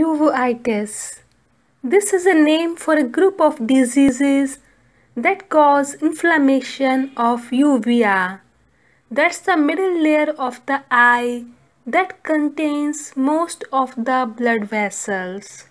Uveitis. This is a name for a group of diseases that cause inflammation of uvea. That's the middle layer of the eye that contains most of the blood vessels.